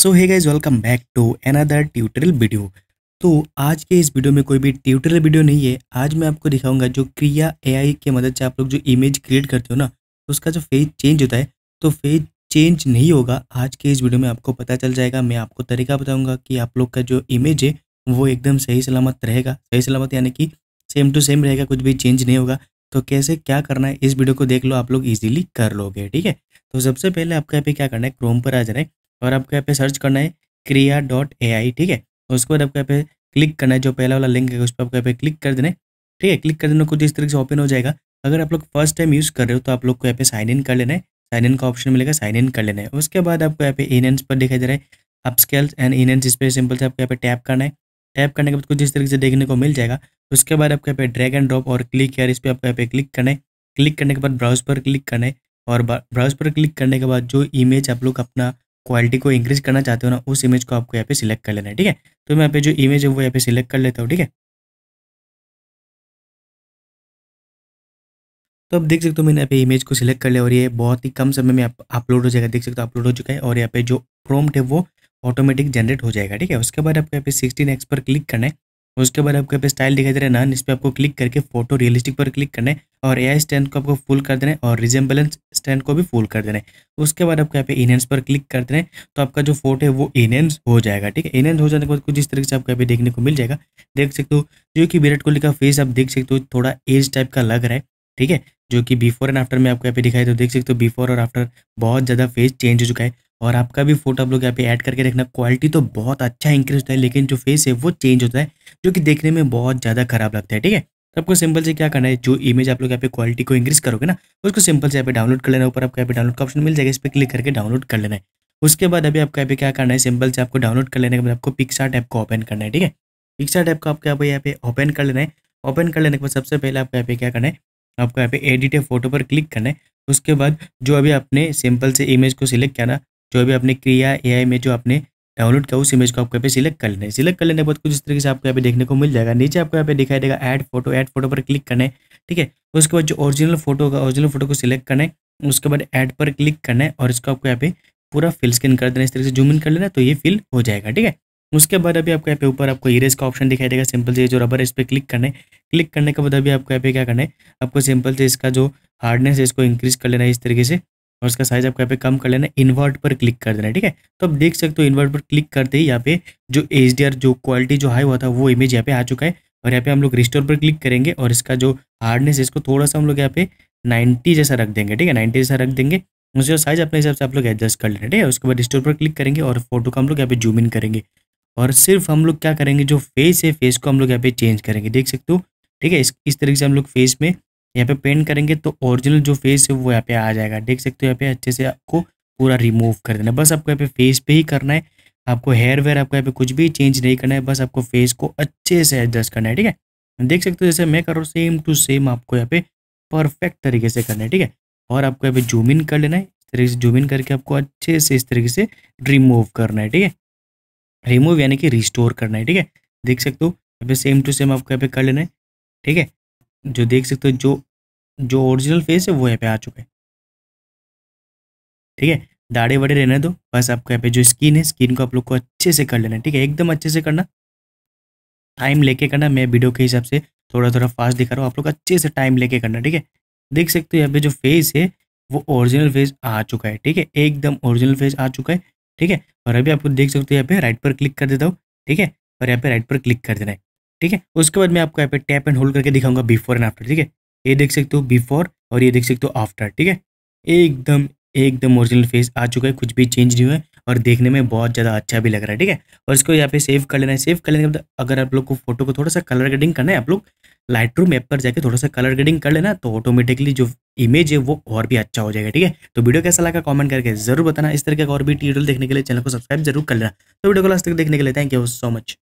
सो है guys welcome back to another tutorial video तो आज के इस वीडियो में कोई भी ट्यूटोरियल वीडियो नहीं है आज मैं आपको दिखाऊंगा जो क्रिया एआई की मदद से आप लोग जो इमेज क्रिएट करते हो ना तो उसका जो फेज चेंज होता है तो फेज चेंज नहीं होगा आज के इस वीडियो में आपको पता चल जाएगा मैं आपको तरीका बताऊँगा कि आप लोग का जो इमेज है वो एकदम सही सलामत रहेगा सही सलामत यानी कि सेम टू सेम रहेगा कुछ भी चेंज नहीं होगा तो कैसे क्या करना है इस वीडियो को देख लो आप लोग इजीली कर लोगे ठीक है तो सबसे पहले आपको यहाँ पे क्या करना है क्रोम पर आ जाना है और आपको यहाँ पे सर्च करना है क्रिया डॉट ए आई ठीक है उसके बाद आपको यहाँ पे क्लिक करना है जो पहला वाला लिंक है उस पर आपको यहाँ पे क्लिक कर देना है ठीक है क्लिक कर देना कुछ इस तरीके से ओपन हो जाएगा अगर आप लोग फर्स्ट टाइम यूज़ कर रहे हो तो आप लोग को यहाँ पे साइन इन कर लेना है साइन इन का ऑप्शन मिलेगा साइन इन कर लेना है उसके बाद आपको यहाँ पे इनेंस पर दिखाई दे रहा है आप स्केल्स एंड इनेंस इस पर सिंपल से आपको यहाँ पे टैप करना है टैप करने के बाद कुछ इस तरीके से देखने को मिल जाएगा उसके बाद आपको यहाँ पे ड्रैग एंड ड्रॉप और क्लिक यार इस पर आपको यहाँ पे क्लिक करना है क्लिक करने के बाद ब्राउज पर क्लिक करना है और ब्राउज पर क्लिक करने के बाद जो इमेज आप लोग अपना क्वालिटी को इंक्रीज करना चाहते हो ना उस इमेज को आपको यहाँ पे सिलेक्ट कर लेना है ठीक है तो मैं यहाँ पे जो इमेज है वो यहाँ पे सिलेक्ट कर लेता हूँ ठीक है तो अब देख सकते हो मैंने यहाँ पे इमेज को सिलेक्ट कर लिया और ये बहुत ही कम समय में अपलोड हो जाएगा देख सकते हो अपलोड हो चुका है और यहाँ पे जो प्रॉम्प्ट है वो ऑटोमेटिक जनरेट हो जाएगा ठीक है उसके बाद आपको यहाँ पे सिक्सटीन एक्स पर क्लिक करना है उसके बाद आपको यहाँ पे स्टाइल दिखाई दे रहा है नन इस पर आपको क्लिक करके फोटो रियलिस्टिक पर क्लिक करना है और एआई स्टैंड को आपको फुल कर देना है और रिजेंबलेंस स्टैंड को भी फुल कर देना है उसके बाद आपको यहाँ पे इनहेंस पर क्लिक कर देना है तो आपका जो फोटो है वो इनहेंस हो जाएगा ठीक है इनहेंस हो जाने के बाद कुछ इस तरीके से आपको यहाँ पे देखने को मिल जाएगा देख सकते हो जो कि विराट कोहली का फेस आप देख सकते हो थोड़ा एज टाइप का लग रहा है ठीक है जो कि बिफोर एंड आफ्टर में आपको यहाँ पे दिखाई तो देख सकते हो बिफोर और आफ्टर बहुत ज़्यादा फेस चेंज हो चुका है और आपका भी फोटो आप लोग यहाँ पे ऐड करके रखना क्वालिटी तो बहुत अच्छा इंक्रीज होता है लेकिन जो फेस है वो चेंज होता है जो कि देखने में बहुत ज़्यादा खराब लगता है ठीक है तो आपको सिंपल से क्या करना है जो इमेज आप लोग यहाँ पे क्वालिटी को इंक्रीज करोगे ना उसको सिंपल से यहाँ पे डाउनलोड कर लेना ऊपर आपको यहाँ पे डाउनलोड का ऑप्शन मिल जाएगा इस पर क्लिक करके डाउनलोड कर लेना है उसके बाद अभी आपको यहाँ पे क्या करना है सिंपल से आपको डाउनलोड कर लेने के बाद आपको पिक्सा ऐप को ओपन करना है ठीक है पिक्सा ऐप को आपको यहाँ पे यहाँ पे ओपन कर लेना है ओपन कर लेने के बाद सबसे पहले आपको यहाँ पे क्या करना है आपको यहाँ पे एडिट फोटो पर क्लिक करना है उसके बाद जो अभी आपने सिंपल से इमेज को सिलेक्ट करना जो भी आपने क्रिया एआई में जो आपने डाउनलोड किया उस इमेज को आपको यहाँ पे सिलेक्ट कर लेना है सिलेक्ट कर लेने के बाद कुछ इस तरीके से आपको यहाँ पे देखने को मिल जाएगा नीचे आपको यहाँ पे दिखाई देगा ऐड फोटो ऐड फोटो पर क्लिक करना है ठीक है उसके बाद जो ओरिजिनल फोटो होगा ओरिजिनल फोटो को सिलेक्ट करना है उसके बाद ऐड पर क्लिक करना है और इसको आपको यहाँ पे पूरा फिल स्किन कर देना इस तरीके से जूम इन कर लेना तो ये फिल हो जाएगा ठीक है उसके बाद अभी आपको यहाँ पे ऊपर आपको इरेज का ऑप्शन दिखाई देगा सिंपल से जो रबर है इस पर क्लिक करना है क्लिक करने के बाद अभी आपको यहाँ पे क्या करना है आपको सिंपल से इसका जो हार्डनेस है इसको इंक्रीज कर लेना है इस तरीके से और इसका साइज आपको यहाँ पे कम कर लेना इन्वर्ट पर क्लिक कर देना ठीक है तो आप देख सकते हो इन्वर्ट पर क्लिक करते ही यहाँ पे जो एच जो क्वालिटी जो हाई हुआ था वो इमेज यहाँ पे आ चुका है और यहाँ पे हम लोग रिस्टोर पर क्लिक करेंगे और इसका जो हार्डनेस इसको थोड़ा सा हम लोग यहाँ पे नाइन्टी जैसा रख देंगे ठीक है नाइन्टी जैसा रख देंगे उसका साइज अपने हिसाब से आप लोग एडजस्ट कर लेना ठीक है उसके बाद रिस्टोर पर क्लिक करेंगे और फोटो को हम लोग यहाँ पे जूम इन करेंगे और सिर्फ हम लोग क्या करेंगे जो फेस है फेस को हम लोग यहाँ पे चेंज करेंगे देख सकते हो ठीक है इस इस तरीके से हम लोग फेस में यहाँ पे पेंट करेंगे तो ओरिजिनल जो फेस है वो यहाँ पे आ जाएगा देख सकते हो यहाँ पे अच्छे से आपको पूरा रिमूव कर देना बस आपको यहाँ पे फेस पे ही करना है आपको हेयर वेयर आपको यहाँ पे कुछ भी चेंज नहीं करना है बस आपको फेस को अच्छे से एडजस्ट करना है ठीक है देख सकते हो जैसे मैं कर रहा हूँ सेम टू सेम आपको यहाँ पे परफेक्ट तरीके से करना है ठीक है और आपको यहाँ पे जूम इन कर लेना है इस तरीके से जूम इन करके आपको अच्छे से इस तरीके से रिमूव करना है ठीक है रिमूव यानी कि रिस्टोर करना है ठीक है देख सकते हो यहाँ पे सेम टू सेम आपको यहाँ पे कर लेना है ठीक है जो देख सकते हो जो जो ओरिजिनल फेस है वो यहाँ पे आ चुका है ठीक है दाढ़े वाड़े रहने दो बस आपको यहाँ पे जो स्किन है स्किन को आप लोग को अच्छे से कर लेना है ठीक है एकदम अच्छे से करना टाइम लेके करना मैं वीडियो के हिसाब से थोड़ा थोड़ा फास्ट दिखा रहा हूँ आप लोग अच्छे से टाइम लेके करना ठीक है देख सकते हो यहाँ पे जो फेस है वो ओरिजिनल फेस आ चुका है ठीक है एकदम ओरिजिनल फेस आ चुका है ठीक है और अभी आपको देख सकते हो यहाँ पे राइट पर क्लिक कर देता हूँ ठीक है और यहाँ पे राइट पर क्लिक कर देना है ठीक है उसके बाद मैं आपको यहाँ पे टैप एंड होल्ड करके दिखाऊंगा बिफोर एंड आफ्टर ठीक है ये देख सकते हो बिफोर और ये देख सकते हो आफ्टर ठीक है एकदम एकदम ओरिजिनल फेस आ चुका है कुछ भी चेंज नहीं हुआ है और देखने में बहुत ज़्यादा अच्छा भी लग रहा है ठीक है और इसको यहाँ पे सेव कर लेना है सेव कर लेने के बाद अगर आप लोग को फोटो को थोड़ा सा कलर ग्रेडिंग करना है आप लोग लाइट रूम ऐप पर जाकर थोड़ा सा कलर ग्रेडिंग कर लेना तो ऑटोमेटिकली जो इमेज है वो और भी अच्छा हो जाएगा ठीक है तो वीडियो कैसा लगा कॉमेंट करके जरूर बताना इस तरह का और भी टीटल देखने के लिए चैनल को सब्सक्राइब जरूर कर लेना तो वीडियो को लास्ट तक देखने के लिए थैंक यू सो मच